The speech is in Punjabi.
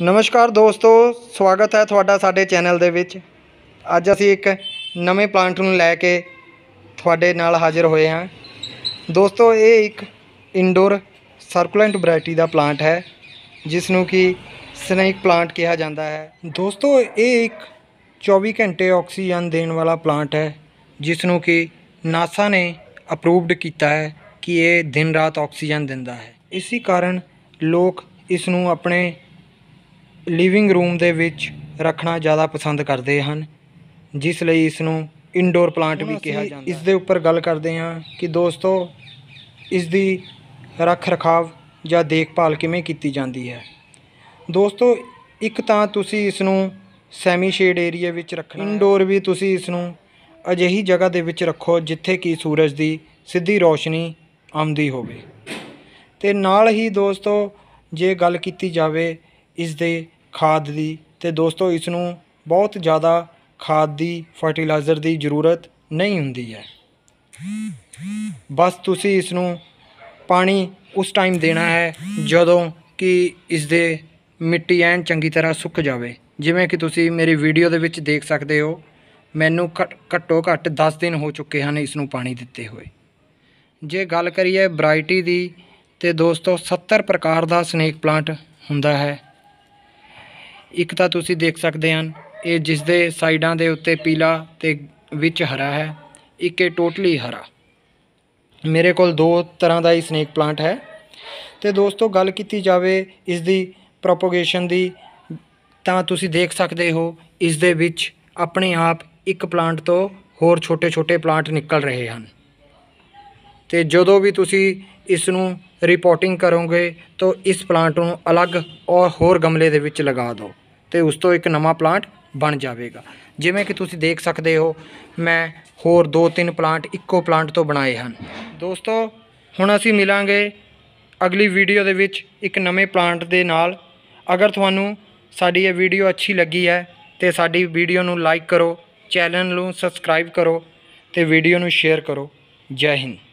ਨਮਸਕਾਰ ਦੋਸਤੋ ਸਵਾਗਤ ਹੈ ਤੁਹਾਡਾ ਸਾਡੇ ਚੈਨਲ ਦੇ ਵਿੱਚ ਅੱਜ ਅਸੀਂ ਇੱਕ ਨਵੇਂ ਪਲਾਂਟ ਨੂੰ ਲੈ ਕੇ ਤੁਹਾਡੇ ਨਾਲ ਹਾਜ਼ਰ ਹੋਏ ਹਾਂ ਦੋਸਤੋ ਇਹ ਇੱਕ ਇਨਡੋਰ ਸਰਕੂਲੈਂਟ ਵੈਰਾਈਟੀ ਦਾ ਪਲਾਂਟ ਹੈ ਜਿਸ ਨੂੰ ਕਿ ਸਨੇਕ ਪਲਾਂਟ ਕਿਹਾ ਜਾਂਦਾ ਹੈ ਦੋਸਤੋ ਇਹ ਇੱਕ 24 ਘੰਟੇ ਆਕਸੀਜਨ ਦੇਣ ਵਾਲਾ ਪਲਾਂਟ ਹੈ ਜਿਸ ਨੂੰ ਕਿ ਨਾਸਾ ਨੇ ਅਪਰੂਵਡ ਕੀਤਾ ਹੈ ਕਿ ਇਹ ਦਿਨ ਰਾਤ ਆਕਸੀਜਨ ਦਿੰਦਾ ਹੈ ਇਸੇ ਕਾਰਨ ਲੋਕ ਇਸ ਨੂੰ ਆਪਣੇ ਲਿਵਿੰਗ ਰੂਮ ਦੇ ਵਿੱਚ ਰੱਖਣਾ ਜ਼ਿਆਦਾ ਪਸੰਦ ਕਰਦੇ ਹਨ ਜਿਸ ਲਈ ਇਸ ਨੂੰ ਇਨਡੋਰ ਪਲਾਂਟ ਵੀ ਕਿਹਾ ਜਾਂਦਾ ਇਸ ਦੇ ਉੱਪਰ ਗੱਲ ਕਰਦੇ ਹਾਂ ਕਿ ਦੋਸਤੋ ਇਸ ਦੀ ਰੱਖ ਰਖਾਵ ਜਾਂ ਦੇਖਭਾਲ ਕਿਵੇਂ ਕੀਤੀ ਜਾਂਦੀ ਹੈ ਦੋਸਤੋ ਇੱਕ ਤਾਂ ਤੁਸੀਂ ਇਸ ਨੂੰ ਸੈਮੀ ਸ਼ੇਡ ਏਰੀਆ ਵਿੱਚ ਰੱਖਣਾ ਇਨਡੋਰ ਵੀ ਤੁਸੀਂ ਇਸ ਨੂੰ ਅਜਿਹੀ ਜਗ੍ਹਾ ਦੇ ਵਿੱਚ ਰੱਖੋ ਜਿੱਥੇ ਕਿ ਸੂਰਜ ਦੀ ਸਿੱਧੀ ਰੋਸ਼ਨੀ ਆਉਂਦੀ ਹੋਵੇ ਤੇ ਨਾਲ ਹੀ ਦੋਸਤੋ ਜੇ ਗੱਲ ਕੀਤੀ ਜਾਵੇ ਇਸ ਦੇ ਖਾਦ ਦੀ ਤੇ ਦੋਸਤੋ ਇਸ ਨੂੰ ਬਹੁਤ ਜ਼ਿਆਦਾ ਖਾਦ ਦੀ ਫਰਟੀਲਾਈਜ਼ਰ ਦੀ ਜ਼ਰੂਰਤ ਨਹੀਂ ਹੁੰਦੀ ਹੈ ਬਸ ਤੁਸੀਂ ਇਸ ਨੂੰ ਪਾਣੀ ਉਸ ਟਾਈਮ ਦੇਣਾ ਹੈ ਜਦੋਂ ਕਿ ਇਸ ਦੇ ਮਿੱਟੀ ਐਨ ਚੰਗੀ ਤਰ੍ਹਾਂ ਸੁੱਕ ਜਾਵੇ ਜਿਵੇਂ ਕਿ ਤੁਸੀਂ ਮੇਰੀ ਵੀਡੀਓ ਦੇ ਵਿੱਚ ਦੇਖ ਸਕਦੇ ਹੋ ਮੈਨੂੰ ਘੱਟੋ ਘੱਟ 10 ਦਿਨ ਹੋ ਚੁੱਕੇ ਹਨ ਇਸ ਨੂੰ ਪਾਣੀ ਦਿੱਤੇ ਹੋਏ ਜੇ ਗੱਲ ਕਰੀਏ ਵੈਰਾਈਟੀ ਦੀ ਤੇ ਦੋਸਤੋ 70 ਪ੍ਰਕਾਰ ਦਾ ਸਨੇਕ ਪਲਾਂਟ ਹੁੰਦਾ ਹੈ ਇੱਕ ਤਾਂ ਤੁਸੀਂ ਦੇਖ ਸਕਦੇ ਹਨ ਇਹ ਜਿਸ ਦੇ ਸਾਈਡਾਂ ਦੇ ਉੱਤੇ ਪੀਲਾ ਤੇ ਵਿੱਚ ਹਰਾ ਹੈ ਇੱਕ ਇਹ ਟੋਟਲੀ ਹਰਾ ਮੇਰੇ ਕੋਲ ਦੋ ਤਰ੍ਹਾਂ ਦਾ ਹੀ ਸਨੇਕ ਪਲਾਂਟ ਹੈ ਤੇ ਦੋਸਤੋ ਗੱਲ ਕੀਤੀ ਜਾਵੇ ਇਸ ਦੀ ਪ੍ਰੋਪਗੇਸ਼ਨ ਦੀ ਤਾਂ ਤੁਸੀਂ ਦੇਖ ਸਕਦੇ ਹੋ ਇਸ ਦੇ ਵਿੱਚ ਆਪਣੇ ਆਪ ਇੱਕ ਪਲਾਂਟ ਤੋਂ ਹੋਰ ਛੋਟੇ-ਛੋਟੇ ਪਲਾਂਟ ਨਿਕਲ ਰਹੇ ਹਨ ਤੇ ਜਦੋਂ ਵੀ ਤੁਸੀਂ ਇਸ ਨੂੰ ਰਿਪੋਰਟਿੰਗ ਕਰੋਗੇ ਤਾਂ ਇਸ ਪਲਾਂਟ ਨੂੰ ਅਲੱਗ ਔਰ ਹੋਰ ਗਮਲੇ ਦੇ ਵਿੱਚ ਲਗਾ ਦਿਓ ਤੇ ਉਸ ਤੋਂ ਇੱਕ ਨਵਾਂ ਪਲਾਂਟ ਬਣ ਜਾਵੇਗਾ ਜਿਵੇਂ ਕਿ ਤੁਸੀਂ ਦੇਖ ਸਕਦੇ ਹੋ ਮੈਂ ਹੋਰ ਦੋ ਤਿੰਨ ਪਲਾਂਟ ਇੱਕੋ ਪਲਾਂਟ ਤੋਂ ਬਣਾਏ ਹਨ ਦੋਸਤੋ ਹੁਣ ਅਸੀਂ ਮਿਲਾਂਗੇ ਅਗਲੀ ਵੀਡੀਓ ਦੇ ਵਿੱਚ ਇੱਕ ਨਵੇਂ ਪਲਾਂਟ ਦੇ ਨਾਲ ਅਗਰ ਤੁਹਾਨੂੰ ਸਾਡੀ ਇਹ ਵੀਡੀਓ ਅੱਛੀ ਲੱਗੀ ਹੈ ਤੇ ਸਾਡੀ ਵੀਡੀਓ ਨੂੰ ਲਾਈਕ ਕਰੋ ਚੈਨਲ ਨੂੰ ਸਬਸਕ੍ਰਾਈਬ ਕਰੋ ਤੇ ਵੀਡੀਓ ਨੂੰ ਸ਼ੇਅਰ ਕਰੋ ਜੈ ਹਿੰਦ